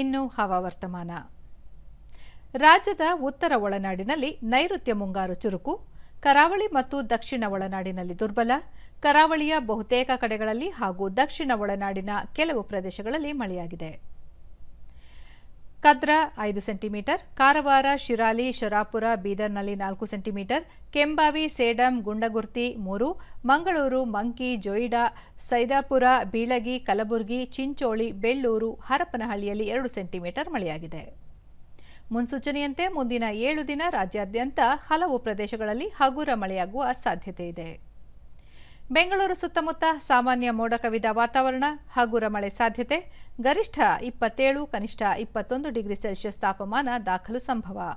ಇನ್ನು ಹವಾವರ್ತಮಾನ ರಾಜ್ಯದ ಉತ್ತರ ಒಳನಾಡಿನಲ್ಲಿ ನೈಋತ್ಯ ಮುಂಗಾರು ಚುರುಕು ಕರಾವಳಿ ಮತ್ತು ದಕ್ಷಿಣ ಒಳನಾಡಿನಲ್ಲಿ ದುರ್ಬಲ ಕರಾವಳಿಯ ಬಹುತೇಕ ಕಡೆಗಳಲ್ಲಿ ಹಾಗೂ ದಕ್ಷಿಣ ಒಳನಾಡಿನ ಕೆಲವು ಪ್ರದೇಶಗಳಲ್ಲಿ ಮಳೆಯಾಗಿದೆ ಕದ್ರ ಐದು ಸೆಂಟಿಮೀಟರ್ ಕಾರವಾರ ಶಿರಾಲಿ ಶರಾಪುರ ಬೀದರ್ನಲ್ಲಿ ನಾಲ್ಕು ಸೆಂಟಿಮೀಟರ್ ಕೆಂಬಾವಿ ಸೇಡಂ ಗುಂಡಗುರ್ತಿ ಮೂರು ಮಂಗಳೂರು ಮಂಕಿ ಜೊಯಿಡಾ ಸೈದಾಪುರ ಬೀಳಗಿ ಕಲಬುರಗಿ ಚಿಂಚೋಳಿ ಬೆಳ್ಳೂರು ಹರಪನಹಳ್ಳಿಯಲ್ಲಿ ಎರಡು ಸೆಂಟಿಮೀಟರ್ ಮಳೆಯಾಗಿದೆ ಮುನ್ಸೂಚನೆಯಂತೆ ಮುಂದಿನ ಏಳು ದಿನ ರಾಜ್ಯಾದ್ಯಂತ ಹಲವು ಪ್ರದೇಶಗಳಲ್ಲಿ ಹಗುರ ಮಳೆಯಾಗುವ ಸಾಧ್ಯತೆ ಇದೆ ಬೆಂಗಳೂರು ಸುತ್ತಮುತ್ತ ಸಾಮಾನ್ಯ ಮೋಡ ಕವಿದ ವಾತಾವರಣ ಹಗುರ ಮಳೆ ಸಾಧ್ಯತೆ ಗರಿಷ್ಠ ಇಪ್ಪತ್ತೇಳು ಕನಿಷ್ಠ ಇಪ್ಪತ್ತೊಂದು ಡಿಗ್ರಿ ಸೆಲ್ಸಿಯಸ್ ತಾಪಮಾನ ದಾಖಲು ಸಂಭವ